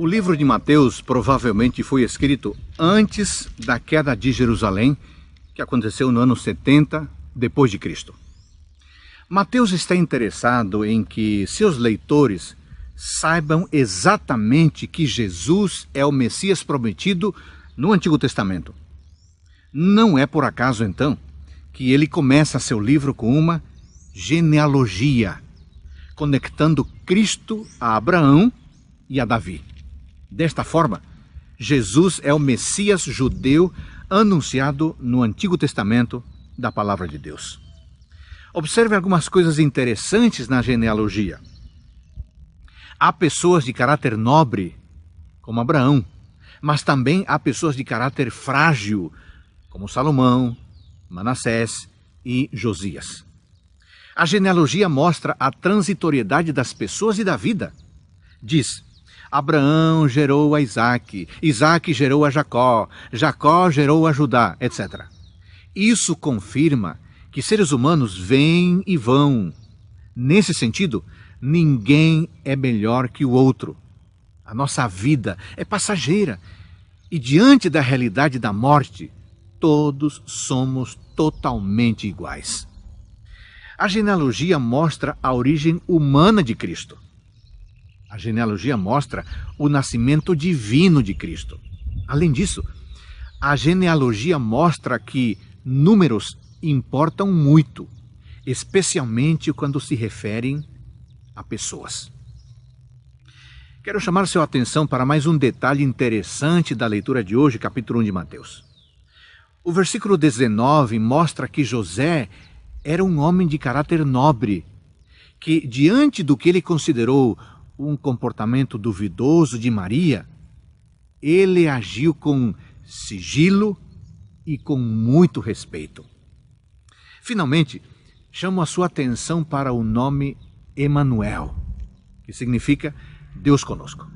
O livro de Mateus provavelmente foi escrito antes da queda de Jerusalém, que aconteceu no ano 70 depois de Cristo. Mateus está interessado em que seus leitores saibam exatamente que Jesus é o Messias prometido no Antigo Testamento. Não é por acaso, então, que ele começa seu livro com uma genealogia, conectando Cristo a Abraão e a Davi. Desta forma, Jesus é o Messias judeu anunciado no Antigo Testamento da Palavra de Deus. Observe algumas coisas interessantes na genealogia. Há pessoas de caráter nobre, como Abraão, mas também há pessoas de caráter frágil, como Salomão, Manassés e Josias. A genealogia mostra a transitoriedade das pessoas e da vida. Diz: Abraão gerou a Isaac, Isaac gerou a Jacó, Jacó gerou a Judá, etc. Isso confirma que seres humanos vêm e vão. Nesse sentido, ninguém é melhor que o outro. A nossa vida é passageira e diante da realidade da morte, todos somos totalmente iguais. A genealogia mostra a origem humana de Cristo. A genealogia mostra o nascimento divino de Cristo. Além disso, a genealogia mostra que números importam muito, especialmente quando se referem a pessoas. Quero chamar sua atenção para mais um detalhe interessante da leitura de hoje, capítulo 1 de Mateus. O versículo 19 mostra que José era um homem de caráter nobre, que, diante do que ele considerou um comportamento duvidoso de Maria, ele agiu com sigilo e com muito respeito. Finalmente, chamo a sua atenção para o nome Emanuel, que significa Deus conosco.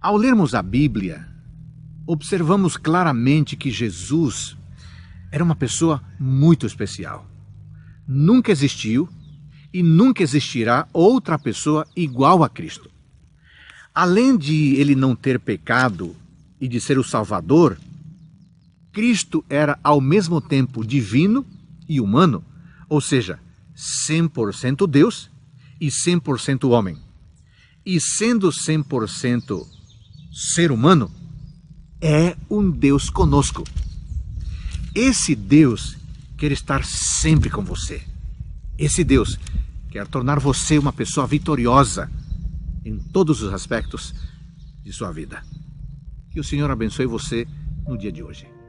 Ao lermos a Bíblia, observamos claramente que Jesus era uma pessoa muito especial. Nunca existiu e nunca existirá outra pessoa igual a Cristo. Além de ele não ter pecado e de ser o Salvador, Cristo era ao mesmo tempo divino e humano, ou seja, 100% Deus e 100% homem. E sendo 100% ser humano, é um Deus conosco. Esse Deus quer estar sempre com você. Esse Deus quer tornar você uma pessoa vitoriosa em todos os aspectos de sua vida. Que o Senhor abençoe você no dia de hoje.